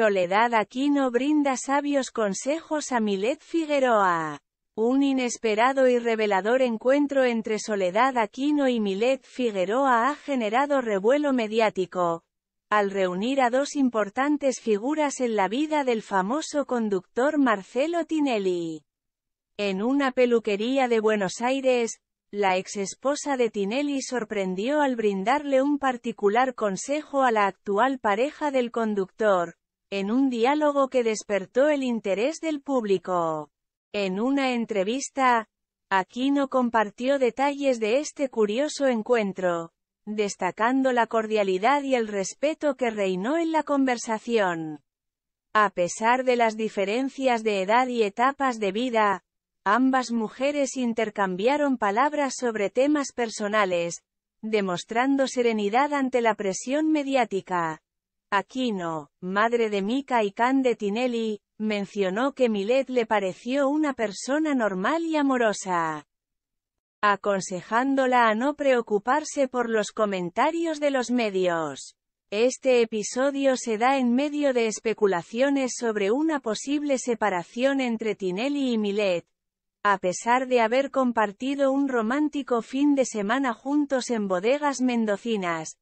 Soledad Aquino brinda sabios consejos a Milet Figueroa. Un inesperado y revelador encuentro entre Soledad Aquino y Milet Figueroa ha generado revuelo mediático, al reunir a dos importantes figuras en la vida del famoso conductor Marcelo Tinelli. En una peluquería de Buenos Aires, la ex esposa de Tinelli sorprendió al brindarle un particular consejo a la actual pareja del conductor, en un diálogo que despertó el interés del público. En una entrevista, Aquino compartió detalles de este curioso encuentro, destacando la cordialidad y el respeto que reinó en la conversación. A pesar de las diferencias de edad y etapas de vida, ambas mujeres intercambiaron palabras sobre temas personales, demostrando serenidad ante la presión mediática. Aquino, madre de Mica y Can de Tinelli, mencionó que Milet le pareció una persona normal y amorosa, aconsejándola a no preocuparse por los comentarios de los medios. Este episodio se da en medio de especulaciones sobre una posible separación entre Tinelli y Milet, a pesar de haber compartido un romántico fin de semana juntos en bodegas mendocinas,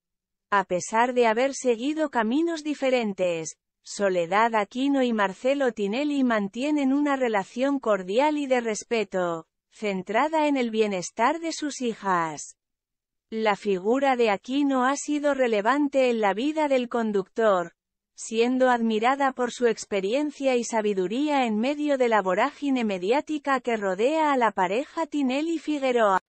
a pesar de haber seguido caminos diferentes, Soledad Aquino y Marcelo Tinelli mantienen una relación cordial y de respeto, centrada en el bienestar de sus hijas. La figura de Aquino ha sido relevante en la vida del conductor, siendo admirada por su experiencia y sabiduría en medio de la vorágine mediática que rodea a la pareja Tinelli-Figueroa.